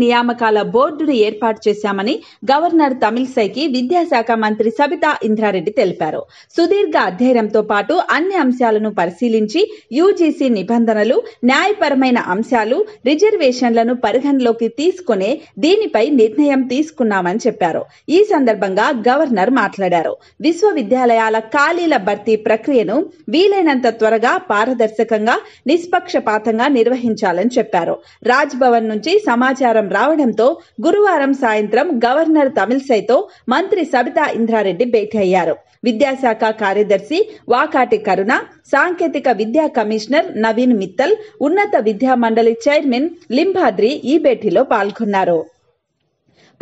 నియామకాల బోర్డును ఏర్పాటు చేశామని గవర్నర్ తమిళసైకి విద్యాశాఖ మంత్రి సబితా ఇంద్రారెడ్డి తెలిపారు సుదీర్ఘ అధ్యయనంతో పాటు అన్ని అంశాలను పరిశీలించి యూజీసీ నిబంధనలు న్యాయపరమైన అంశాలు రిజర్వేషన్లను పరిగణలోకి తీసుకునే దీనిపై నిర్ణయం తీసుకున్నామని చెప్పారు ఈ సందర్భంగా గవర్నర్ మాట్లాడారు విశ్వవిద్యాలయాల ఖాళీల భర్తీ ప్రక్రియను వీలైనంత త్వరగా పారదర్శకంగా నిష్పక్షపాతంగా నిర్వహించాలని చెప్పారు రాజ్భవన్ నుంచి సమాచారం ఉత్తరం రావడంతో గురువారం సాయంత్రం గవర్నర్ తమిళసైతో మంత్రి సబితా ఇంద్రారెడ్డి భేటీ అయ్యారు విద్యాశాఖ కార్యదర్శి వాకాటి కరుణ సాంకేతిక విద్యా కమిషనర్ నవీన్ మిత్తల్ ఉన్నత విద్యా మండలి చైర్మన్ లింబాద్రి ఈ భేటీలో పాల్గొన్నారు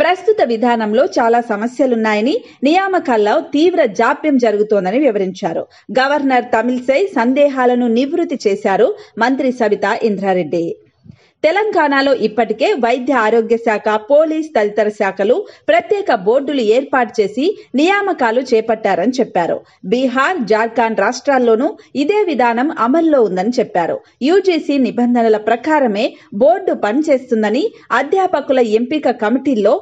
ప్రస్తుత విధానంలో చాలా సమస్యలున్నాయని నియామకాల్లో తీవ్ర జాప్యం జరుగుతోందని వివరించారు గవర్నర్ తమిళసై సందేహాలను నివృత్తి చేశారు మంత్రి సబితా ఇంద్రారెడ్డి తెలంగాణలో ఇప్పటికే వైద్య ఆరోగ్య శాఖ పోలీస్ తదితర శాఖలు ప్రత్యేక బోర్డులు ఏర్పాటు చేసి నియామకాలు చేపట్టారని చెప్పారు బీహార్ జార్ఖండ్ రాష్ట్రాల్లోనూ ఇదే విధానం అమల్లో ఉందని చెప్పారు యూజీసీ నిబంధనల ప్రకారమే బోర్డు పనిచేస్తుందని అధ్యాపకుల ఎంపిక కమిటీల్లో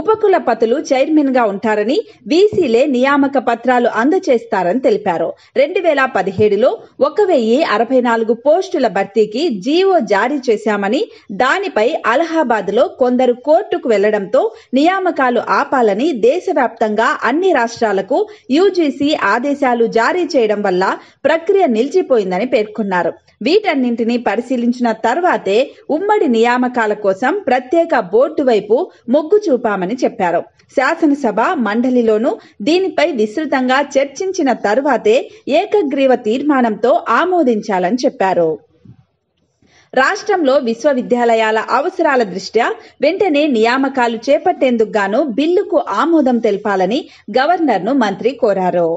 ఉపకులపతులు చైర్మన్ గా ఉంటారని వీసీలే నియామక పత్రాలు అందజేస్తారని తెలిపారు రెండు వేల పదిహేడులో ఒక వెయ్యి అరవై నాలుగు పోస్టుల భర్తీకి జీవో జారీ చేశామని దానిపై అలహాబాద్ లో కొందరు కోర్టుకు వెళ్లడంతో నియామకాలు ఆపాలని దేశవ్యాప్తంగా అన్ని రాష్ట్రాలకు యూజీసీ ఆదేశాలు జారీ చేయడం వల్ల ప్రక్రియ నిలిచిపోయిందని పేర్కొన్నారు వీటన్నింటినీ పరిశీలించిన తర్వాతే ఉమ్మడి నియామకాల కోసం ప్రత్యేక బోర్డు వైపు మొగ్గు చూపామని చెప్పారు శాసనసభ మండలిలోనూ దీనిపై విస్తృతంగా చర్చించిన తర్వాతే ఏకగ్రీవ తీర్మానంతో ఆమోదించాలని చెప్పారు రాష్ట్రంలో విశ్వవిద్యాలయాల అవసరాల దృష్ట్యా వెంటనే నియామకాలు చేపట్టేందుకు గాను బిల్లుకు ఆమోదం తెలపాలని గవర్నర్ను మంత్రి కోరారు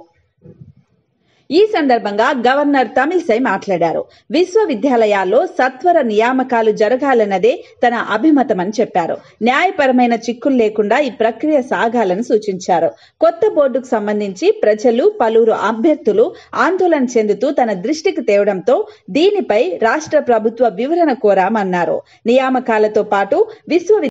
ఈ సందర్భంగా గవర్నర్ తమిళసై మాట్లాడారు విశ్వవిద్యాలయాల్లో సత్వర నియామకాలు జరగాలన్నదే తన అభిమతమని చెప్పారు న్యాయపరమైన చిక్కులు లేకుండా ఈ ప్రక్రియ సాగాలని సూచించారు కొత్త బోర్డుకు సంబంధించి ప్రజలు పలువురు అభ్యర్థులు ఆందోళన చెందుతూ తన దృష్టికి తేవడంతో దీనిపై రాష్ట్ర ప్రభుత్వ వివరణ కోరామన్నారు నియామకాలతో పాటు విశ్వవిద్యాలయ